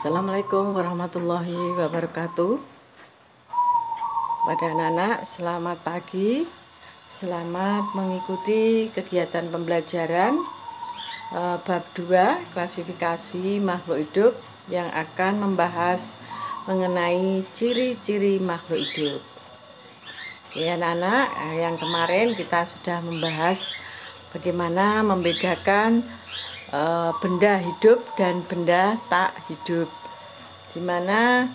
Assalamualaikum warahmatullahi wabarakatuh Pada anak-anak selamat pagi Selamat mengikuti kegiatan pembelajaran e, Bab 2 klasifikasi makhluk hidup Yang akan membahas mengenai ciri-ciri makhluk hidup Oke anak-anak yang kemarin kita sudah membahas Bagaimana membedakan Eh, benda hidup dan benda tak hidup. dimana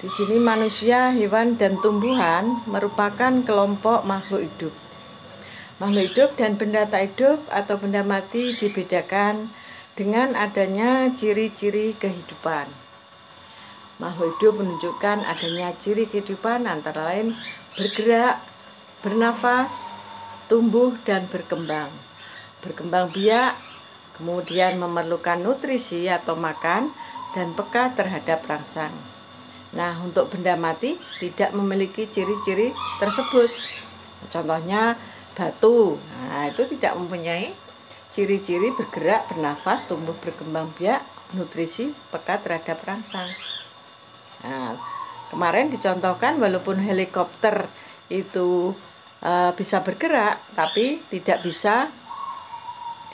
di sini manusia, hewan dan tumbuhan merupakan kelompok makhluk hidup. Makhluk hidup dan benda tak hidup atau benda mati dibedakan dengan adanya ciri-ciri kehidupan. Makhluk hidup menunjukkan adanya ciri kehidupan antara lain bergerak, bernafas, tumbuh dan berkembang. Berkembang biak kemudian memerlukan nutrisi atau makan, dan peka terhadap rangsang. Nah, untuk benda mati tidak memiliki ciri-ciri tersebut. Contohnya batu. Nah, itu tidak mempunyai ciri-ciri bergerak, bernafas, tumbuh berkembang biak, nutrisi, peka terhadap rangsang. Nah, kemarin dicontohkan walaupun helikopter itu e, bisa bergerak tapi tidak bisa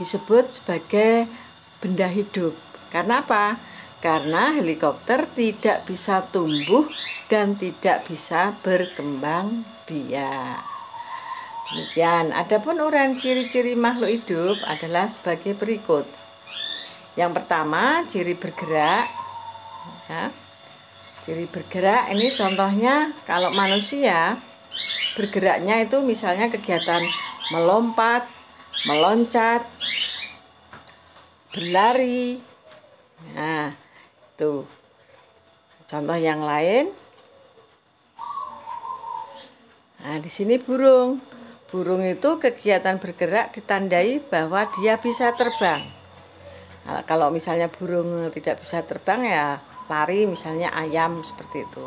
disebut sebagai benda hidup. Karena apa? Karena helikopter tidak bisa tumbuh dan tidak bisa berkembang biak. Demikian, adapun uraian ciri-ciri makhluk hidup adalah sebagai berikut. Yang pertama, ciri bergerak. Ya. Ciri bergerak ini contohnya kalau manusia bergeraknya itu misalnya kegiatan melompat, meloncat, berlari. Nah, tuh. Contoh yang lain. Nah, di sini burung. Burung itu kegiatan bergerak ditandai bahwa dia bisa terbang. Nah, kalau misalnya burung tidak bisa terbang ya lari misalnya ayam seperti itu.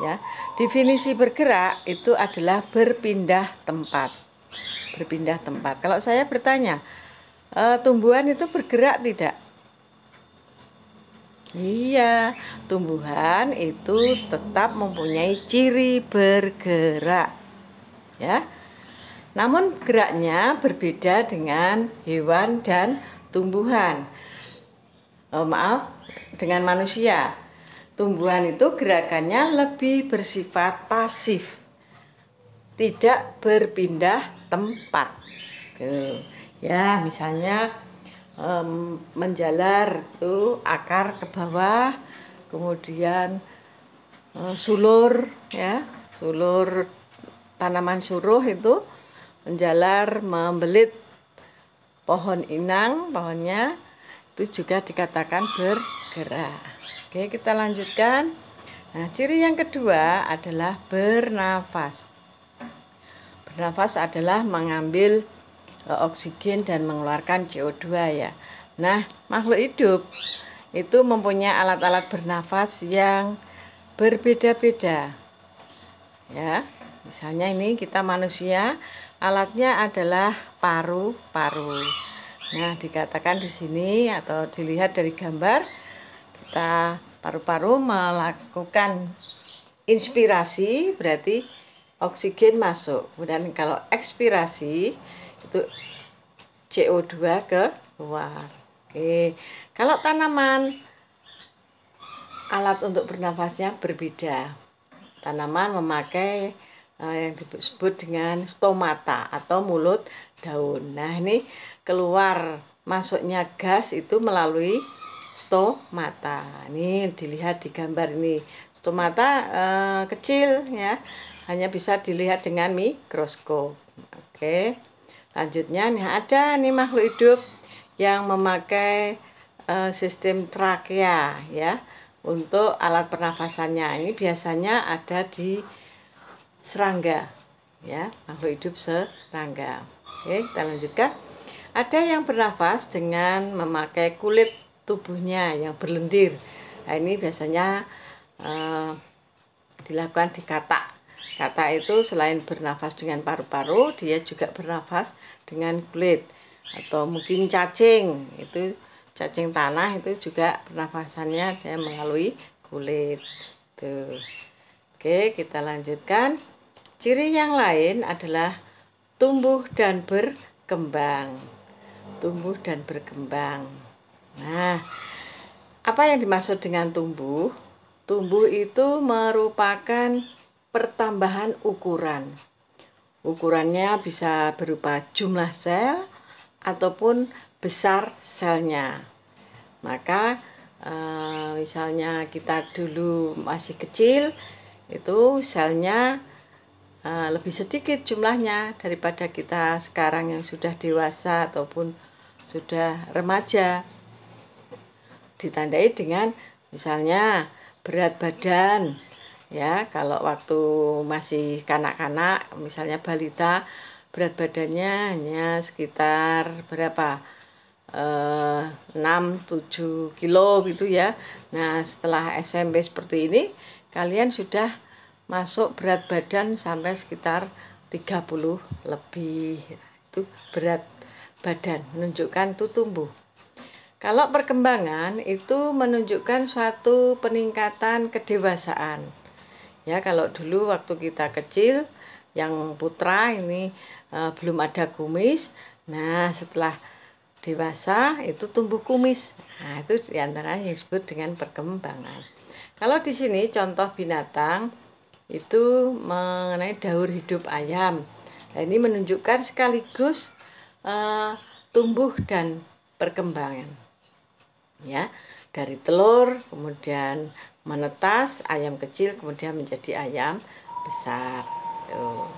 Ya. Definisi bergerak itu adalah berpindah tempat berpindah tempat. Kalau saya bertanya, e, tumbuhan itu bergerak tidak? Iya, tumbuhan itu tetap mempunyai ciri bergerak. Ya. Namun geraknya berbeda dengan hewan dan tumbuhan. Oh, maaf, dengan manusia. Tumbuhan itu gerakannya lebih bersifat pasif. Tidak berpindah tempat tuh ya misalnya um, menjalar tuh akar ke bawah kemudian uh, sulur ya sulur tanaman suruh itu menjalar membelit pohon inang pohonnya itu juga dikatakan bergerak oke kita lanjutkan nah ciri yang kedua adalah bernafas nafas adalah mengambil eh, oksigen dan mengeluarkan CO2 ya. Nah, makhluk hidup itu mempunyai alat-alat bernafas yang berbeda-beda. Ya, misalnya ini kita manusia, alatnya adalah paru-paru. Nah, dikatakan di sini atau dilihat dari gambar kita paru-paru melakukan inspirasi berarti oksigen masuk. Kemudian kalau ekspirasi itu CO2 ke luar. Oke. Kalau tanaman alat untuk bernafasnya berbeda. Tanaman memakai eh, yang disebut dengan stomata atau mulut daun. Nah, ini keluar masuknya gas itu melalui stomata. Ini dilihat di gambar ini. Stomata eh, kecil ya hanya bisa dilihat dengan mikroskop. Oke. Lanjutnya nih ada nih makhluk hidup yang memakai uh, sistem trakea ya untuk alat pernafasannya. Ini biasanya ada di serangga ya, makhluk hidup serangga. Oke, kita lanjutkan. Ada yang bernafas dengan memakai kulit tubuhnya yang berlendir. Nah, ini biasanya uh, dilakukan di katak Kata itu selain bernafas dengan paru-paru, dia juga bernafas dengan kulit atau mungkin cacing. Itu cacing tanah itu juga pernafasannya dia melalui kulit tuh oke kita lanjutkan ciri yang lain adalah tumbuh dan berkembang tumbuh dan berkembang nah apa yang dimaksud dengan tumbuh tumbuh itu merupakan pertambahan ukuran. Ukurannya bisa berupa jumlah sel ataupun besar selnya. Maka eh, misalnya kita dulu masih kecil itu selnya eh, lebih sedikit jumlahnya daripada kita sekarang yang sudah dewasa ataupun sudah remaja. Ditandai dengan misalnya berat badan ya kalau waktu masih kanak-kanak misalnya balita berat badannya hanya sekitar berapa eh, 6-7 kilo gitu ya nah setelah SMP seperti ini kalian sudah masuk berat badan sampai sekitar 30 lebih itu berat badan menunjukkan itu tumbuh kalau perkembangan itu menunjukkan suatu peningkatan kedewasaan ya kalau dulu waktu kita kecil yang putra ini e, belum ada kumis nah setelah dewasa itu tumbuh kumis nah itu diantara yang disebut dengan perkembangan kalau di sini contoh binatang itu mengenai daur hidup ayam nah, ini menunjukkan sekaligus e, tumbuh dan perkembangan ya dari telur kemudian menetas ayam kecil kemudian menjadi ayam besar tuh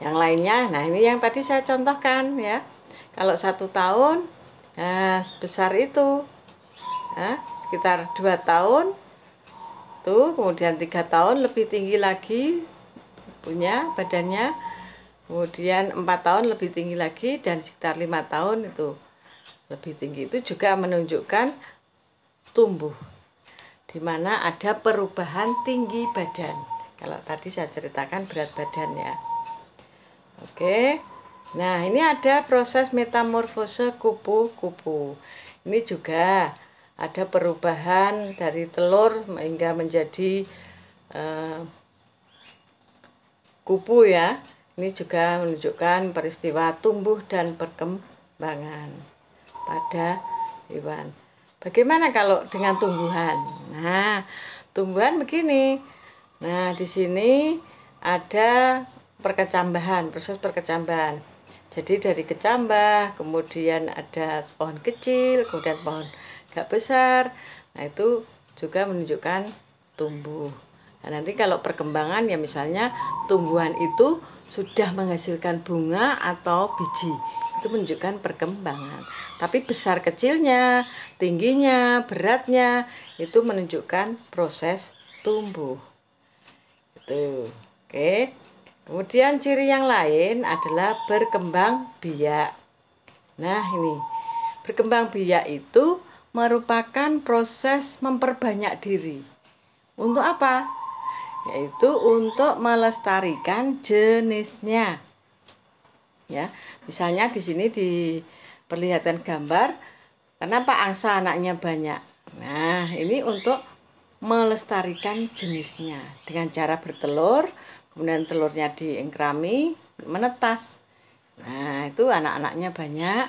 yang lainnya nah ini yang tadi saya contohkan ya kalau satu tahun nah, sebesar itu nah, sekitar dua tahun tuh kemudian tiga tahun lebih tinggi lagi punya badannya kemudian empat tahun lebih tinggi lagi dan sekitar lima tahun itu lebih tinggi itu juga menunjukkan tumbuh di mana ada perubahan tinggi badan. Kalau tadi saya ceritakan berat badan ya. Oke. Nah, ini ada proses metamorfose kupu-kupu. Ini juga ada perubahan dari telur hingga menjadi eh, kupu ya. Ini juga menunjukkan peristiwa tumbuh dan perkembangan pada hewan. Bagaimana kalau dengan tumbuhan? Nah, tumbuhan begini. Nah, di sini ada perkecambahan, proses perkecambahan. Jadi dari kecambah, kemudian ada pohon kecil, kemudian pohon gak besar. Nah, itu juga menunjukkan tumbuh. Nah, nanti kalau perkembangan ya misalnya tumbuhan itu sudah menghasilkan bunga atau biji itu menunjukkan perkembangan tapi besar kecilnya tingginya beratnya itu menunjukkan proses tumbuh itu oke kemudian ciri yang lain adalah berkembang biak nah ini berkembang biak itu merupakan proses memperbanyak diri untuk apa yaitu untuk melestarikan jenisnya ya. Misalnya di sini diperlihatkan gambar kenapa angsa anaknya banyak. Nah, ini untuk melestarikan jenisnya dengan cara bertelur, kemudian telurnya diengkrami, menetas. Nah, itu anak-anaknya banyak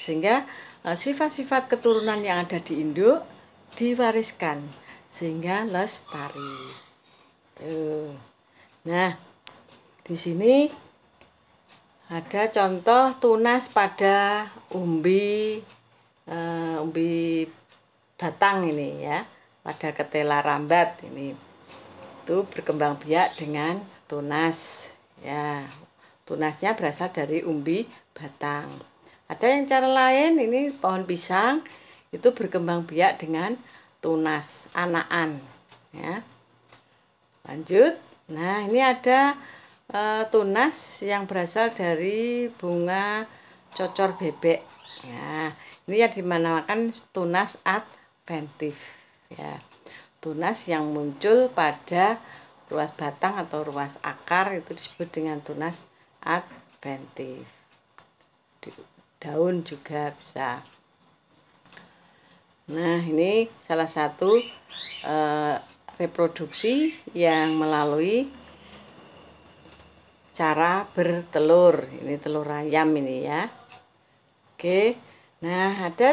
sehingga eh, sifat-sifat keturunan yang ada di induk diwariskan sehingga lestari. Tuh. Nah, di sini ada contoh tunas pada umbi uh, umbi batang ini ya pada ketela rambat ini itu berkembang biak dengan tunas ya tunasnya berasal dari umbi batang ada yang cara lain ini pohon pisang itu berkembang biak dengan tunas anakan ya lanjut nah ini ada Eh, tunas yang berasal dari bunga cocor bebek ya ini yang dimanamakan tunas adventif ya tunas yang muncul pada ruas batang atau ruas akar itu disebut dengan tunas adventif daun juga bisa Nah, ini salah satu e, reproduksi yang melalui cara bertelur ini telur ayam ini ya oke nah ada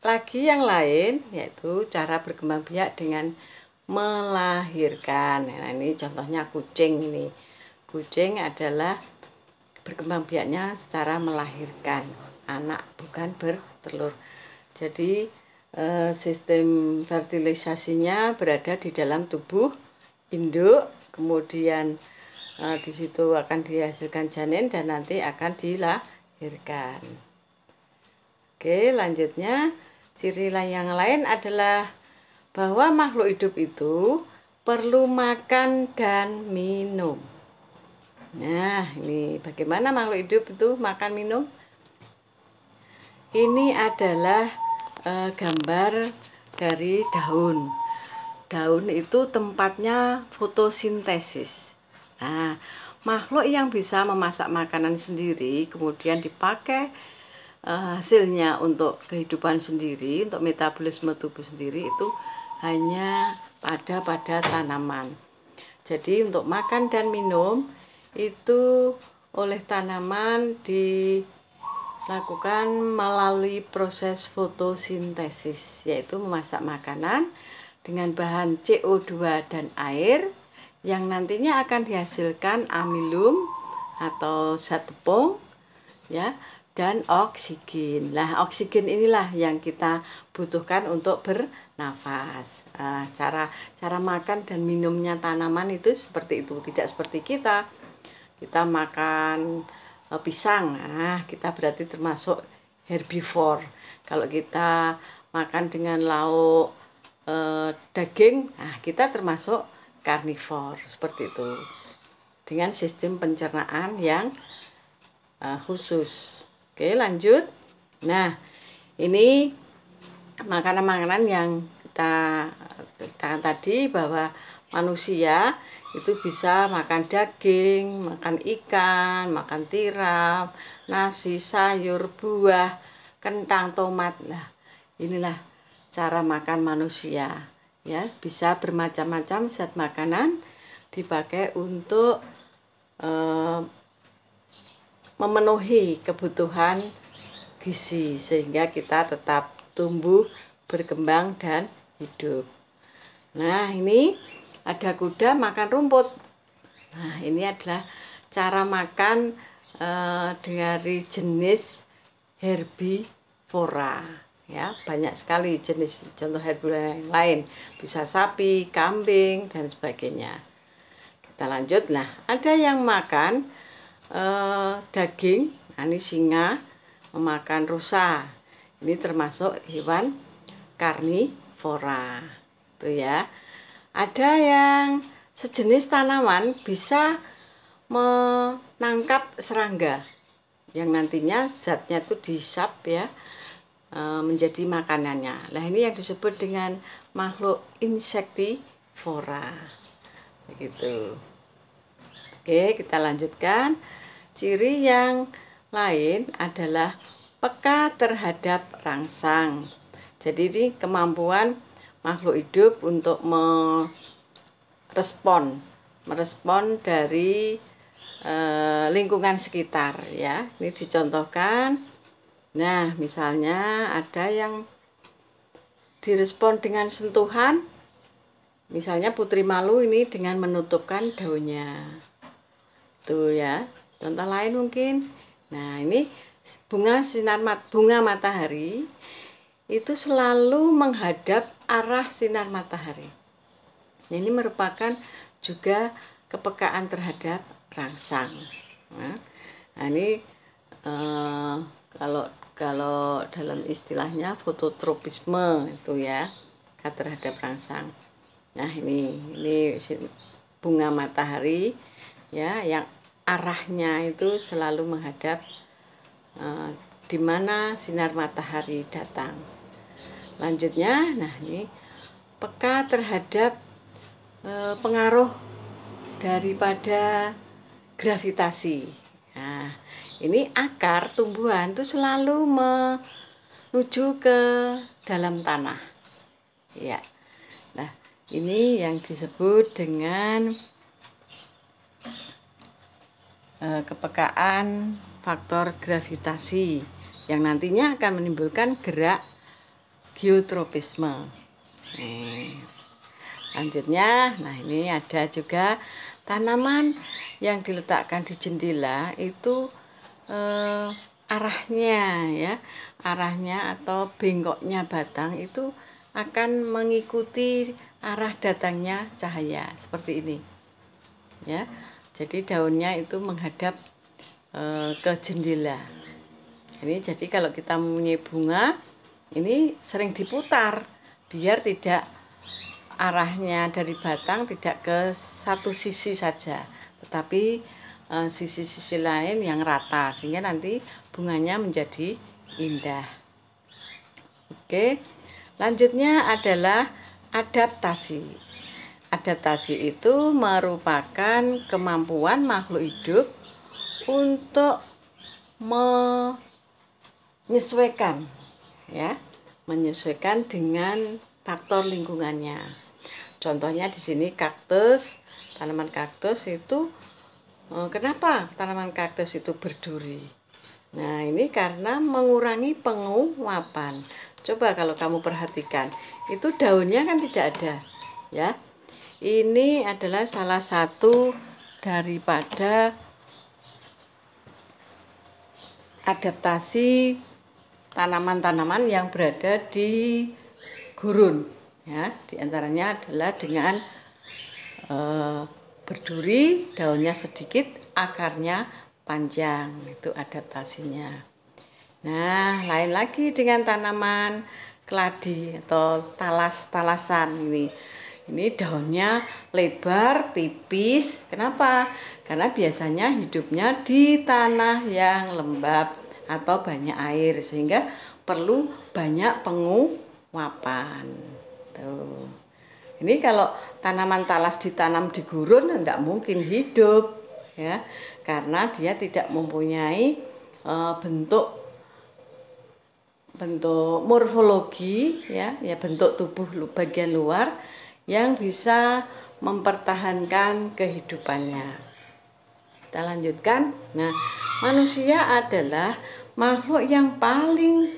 lagi yang lain yaitu cara berkembang biak dengan melahirkan nah ini contohnya kucing ini kucing adalah berkembang biaknya secara melahirkan anak bukan bertelur jadi eh, sistem fertilisasinya berada di dalam tubuh induk kemudian Nah, di situ akan dihasilkan janin dan nanti akan dilahirkan. Oke, lanjutnya ciri lain yang lain adalah bahwa makhluk hidup itu perlu makan dan minum. Nah, ini bagaimana makhluk hidup itu makan minum? Ini adalah e, gambar dari daun. Daun itu tempatnya fotosintesis. Nah, makhluk yang bisa memasak makanan sendiri kemudian dipakai eh, hasilnya untuk kehidupan sendiri, untuk metabolisme tubuh sendiri itu hanya pada pada tanaman. Jadi untuk makan dan minum itu oleh tanaman dilakukan melalui proses fotosintesis yaitu memasak makanan dengan bahan CO2 dan air yang nantinya akan dihasilkan amilum atau zat tepung ya dan oksigen. lah oksigen inilah yang kita butuhkan untuk bernafas. Nah, cara cara makan dan minumnya tanaman itu seperti itu, tidak seperti kita. Kita makan e, pisang. Nah, kita berarti termasuk herbivore. Kalau kita makan dengan lauk eh, daging, nah kita termasuk karnivor seperti itu dengan sistem pencernaan yang uh, khusus. Oke, lanjut. Nah, ini makanan-makanan yang kita katakan tadi bahwa manusia itu bisa makan daging, makan ikan, makan tiram, nasi, sayur, buah, kentang, tomat. Nah, inilah cara makan manusia ya bisa bermacam-macam set makanan dipakai untuk e, memenuhi kebutuhan gizi sehingga kita tetap tumbuh berkembang dan hidup nah ini ada kuda makan rumput nah ini adalah cara makan e, dari jenis herbivora ya banyak sekali jenis contoh herbivora yang lain bisa sapi kambing dan sebagainya kita lanjut nah ada yang makan eh, daging nah, ini singa memakan rusa ini termasuk hewan karnivora tuh ya ada yang sejenis tanaman bisa menangkap serangga yang nantinya zatnya itu disap ya Eh, menjadi makanannya. Nah, ini yang disebut dengan makhluk insektivora. Begitu. Oke, kita lanjutkan. Ciri yang lain adalah peka terhadap rangsang. Jadi ini kemampuan makhluk hidup untuk merespon, merespon dari e, lingkungan sekitar ya. Ini dicontohkan Nah, misalnya ada yang direspon dengan sentuhan, misalnya putri malu ini dengan menutupkan daunnya. Tuh ya, contoh lain mungkin. Nah, ini bunga sinar mat, bunga matahari itu selalu menghadap arah sinar matahari. Ini merupakan juga kepekaan terhadap rangsang. Nah, nah ini eh, kalau kalau dalam istilahnya fototropisme itu ya terhadap rangsang nah ini ini bunga matahari ya yang arahnya itu selalu menghadap uh, di mana sinar matahari datang lanjutnya nah ini peka terhadap uh, pengaruh daripada gravitasi nah ini akar tumbuhan itu selalu menuju ke dalam tanah ya nah ini yang disebut dengan eh, kepekaan faktor gravitasi yang nantinya akan menimbulkan gerak geotropisme Nih. Lanjutnya, nah ini ada juga tanaman yang diletakkan di jendela itu eh, arahnya ya arahnya atau bengkoknya batang itu akan mengikuti arah datangnya cahaya seperti ini ya jadi daunnya itu menghadap eh, ke jendela ini jadi kalau kita mempunyai bunga ini sering diputar biar tidak arahnya dari batang tidak ke satu sisi saja tetapi Eh, sisi-sisi lain yang rata sehingga nanti bunganya menjadi indah oke lanjutnya adalah adaptasi adaptasi itu merupakan kemampuan makhluk hidup untuk menyesuaikan ya menyesuaikan dengan faktor lingkungannya contohnya di sini kaktus tanaman kaktus itu Oh, kenapa tanaman kaktus itu berduri? Nah, ini karena mengurangi penguapan. Coba kalau kamu perhatikan, itu daunnya kan tidak ada, ya. Ini adalah salah satu daripada adaptasi tanaman-tanaman yang berada di gurun, ya. Di antaranya adalah dengan uh, berduri, daunnya sedikit, akarnya panjang. Itu adaptasinya. Nah, lain lagi dengan tanaman keladi atau talas-talasan ini. Ini daunnya lebar, tipis. Kenapa? Karena biasanya hidupnya di tanah yang lembab atau banyak air sehingga perlu banyak penguapan. Tuh. Ini kalau tanaman talas ditanam di gurun tidak mungkin hidup ya karena dia tidak mempunyai e, bentuk bentuk morfologi ya ya bentuk tubuh bagian luar yang bisa mempertahankan kehidupannya. Kita lanjutkan. Nah, manusia adalah makhluk yang paling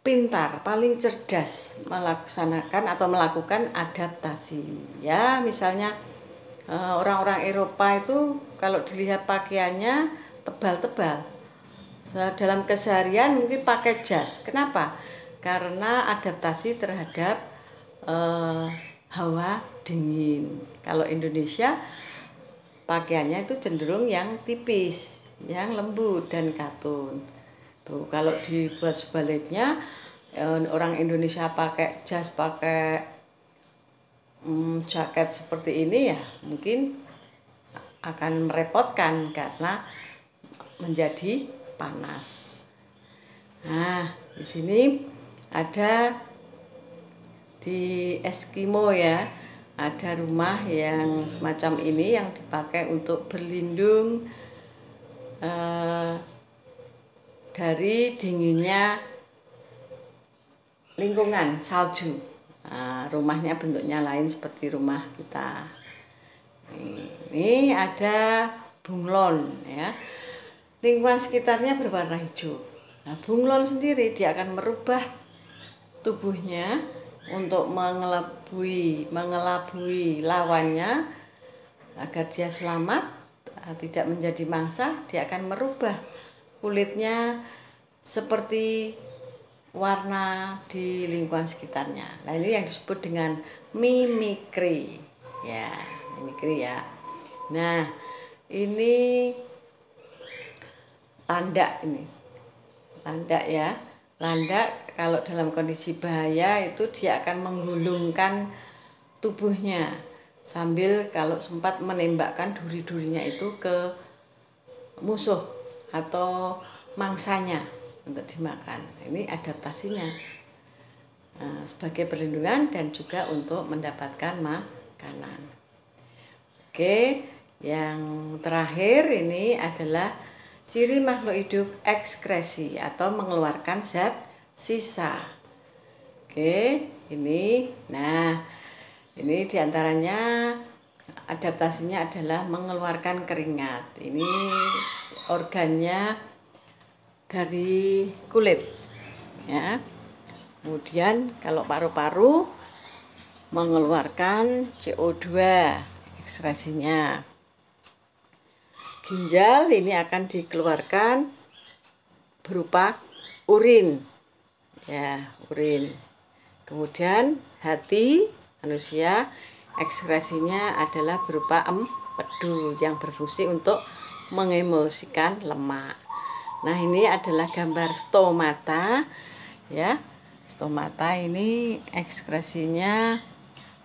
pintar, paling cerdas melaksanakan atau melakukan adaptasi. Ya, misalnya eh, orang-orang Eropa itu kalau dilihat pakaiannya tebal-tebal. Dalam keseharian mungkin pakai jas. Kenapa? Karena adaptasi terhadap eh, hawa dingin. Kalau Indonesia pakaiannya itu cenderung yang tipis, yang lembut dan katun. Kalau gitu. kalau dibuat sebaliknya eh, orang Indonesia pakai jas, pakai hmm, jaket seperti ini ya mungkin akan merepotkan karena menjadi panas. Nah, di sini ada di Eskimo ya, ada rumah yang semacam ini yang dipakai untuk berlindung eh, dari dinginnya lingkungan salju. Ah, rumahnya bentuknya lain seperti rumah kita. Ini ada bunglon ya. Lingkungan sekitarnya berwarna hijau. Nah, bunglon sendiri dia akan merubah tubuhnya untuk mengelabui mengelabui lawannya agar dia selamat ah, tidak menjadi mangsa dia akan merubah kulitnya seperti warna di lingkungan sekitarnya. Nah ini yang disebut dengan mimikri, ya mimikri ya. Nah ini tanda ini, Tanda ya, Tanda kalau dalam kondisi bahaya itu dia akan menggulungkan tubuhnya sambil kalau sempat menembakkan duri-durinya itu ke musuh atau mangsanya untuk dimakan. Ini adaptasinya eh, sebagai perlindungan dan juga untuk mendapatkan makanan. Oke, yang terakhir ini adalah ciri makhluk hidup ekskresi atau mengeluarkan zat sisa. Oke, ini nah ini diantaranya adaptasinya adalah mengeluarkan keringat. Ini organnya dari kulit ya kemudian kalau paru-paru mengeluarkan CO2 ekstrasinya ginjal ini akan dikeluarkan berupa urin ya urin kemudian hati manusia ekstrasinya adalah berupa empedu yang berfungsi untuk mengemulsikan lemak. Nah, ini adalah gambar stomata ya. Stomata ini ekskresinya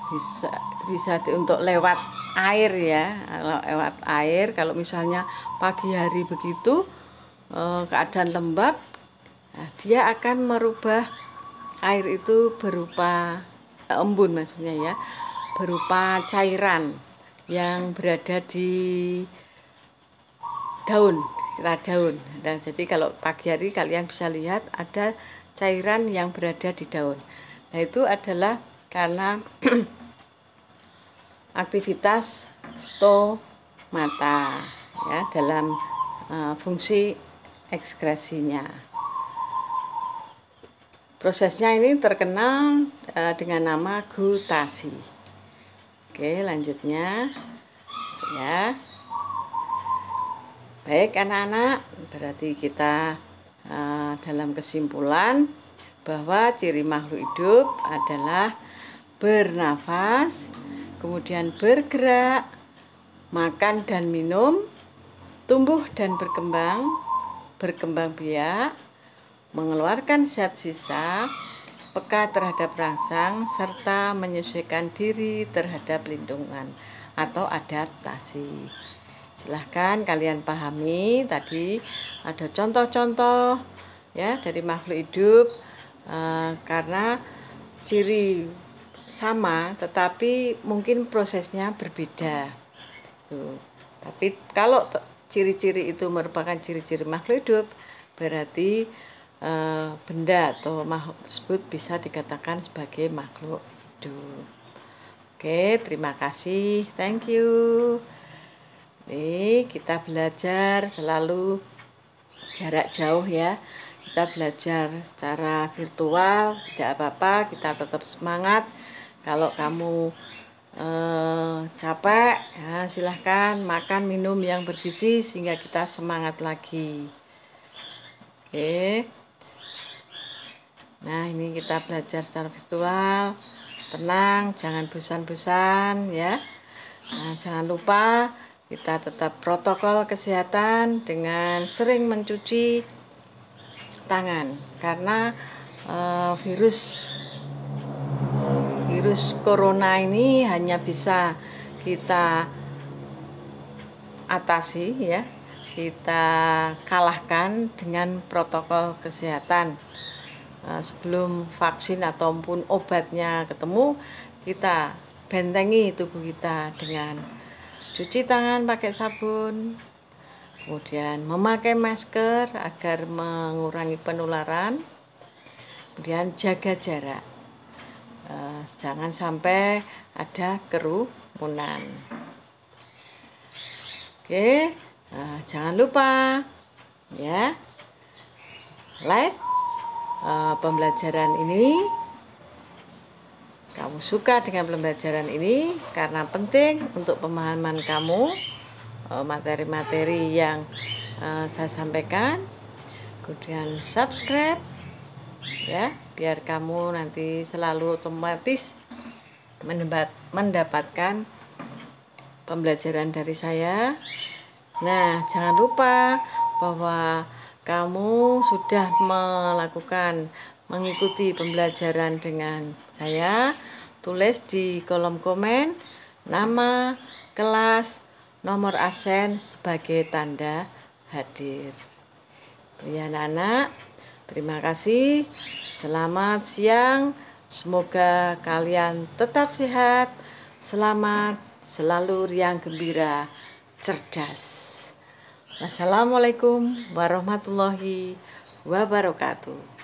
bisa bisa di, untuk lewat air ya. Kalau lewat air kalau misalnya pagi hari begitu eh, keadaan lembab nah, dia akan merubah air itu berupa eh, embun maksudnya ya berupa cairan yang berada di daun kita daun dan jadi kalau pagi hari kalian bisa lihat ada cairan yang berada di daun nah itu adalah karena aktivitas stomata ya dalam uh, fungsi ekskresinya prosesnya ini terkenal uh, dengan nama gutasi oke lanjutnya ya Baik anak-anak, berarti kita uh, dalam kesimpulan bahwa ciri makhluk hidup adalah bernafas, kemudian bergerak, makan dan minum, tumbuh dan berkembang, berkembang biak, mengeluarkan zat sisa, peka terhadap rangsang, serta menyesuaikan diri terhadap pelindungan atau adaptasi silahkan kalian pahami tadi ada contoh-contoh ya dari makhluk hidup uh, karena ciri sama tetapi mungkin prosesnya berbeda tuh gitu. tapi kalau ciri-ciri itu merupakan ciri-ciri makhluk hidup berarti e, benda atau makhluk tersebut bisa dikatakan sebagai makhluk hidup oke terima kasih thank you Oke, kita belajar selalu jarak jauh ya. Kita belajar secara virtual, tidak apa-apa, kita tetap semangat. Kalau kamu eh, capek, ya silahkan makan minum yang bergizi sehingga kita semangat lagi. Oke. Nah, ini kita belajar secara virtual. Tenang, jangan bosan-bosan ya. Nah, jangan lupa kita tetap protokol kesehatan dengan sering mencuci tangan karena uh, virus virus corona ini hanya bisa kita atasi ya kita kalahkan dengan protokol kesehatan eh, sebelum vaksin ataupun obatnya ketemu kita bentengi tubuh kita dengan cuci tangan pakai sabun kemudian memakai masker agar mengurangi penularan kemudian jaga jarak e, jangan sampai ada kerumunan oke e, jangan lupa ya like e, pembelajaran ini kamu suka dengan pembelajaran ini karena penting untuk pemahaman kamu eh, materi-materi yang eh, saya sampaikan. Kemudian subscribe ya, biar kamu nanti selalu otomatis mendapatkan pembelajaran dari saya. Nah, jangan lupa bahwa kamu sudah melakukan mengikuti pembelajaran dengan saya. Tulis di kolom komen nama, kelas, nomor absen sebagai tanda hadir. Ya anak-anak, terima kasih. Selamat siang. Semoga kalian tetap sehat, selamat, selalu riang gembira, cerdas. Wassalamualaikum warahmatullahi wabarakatuh.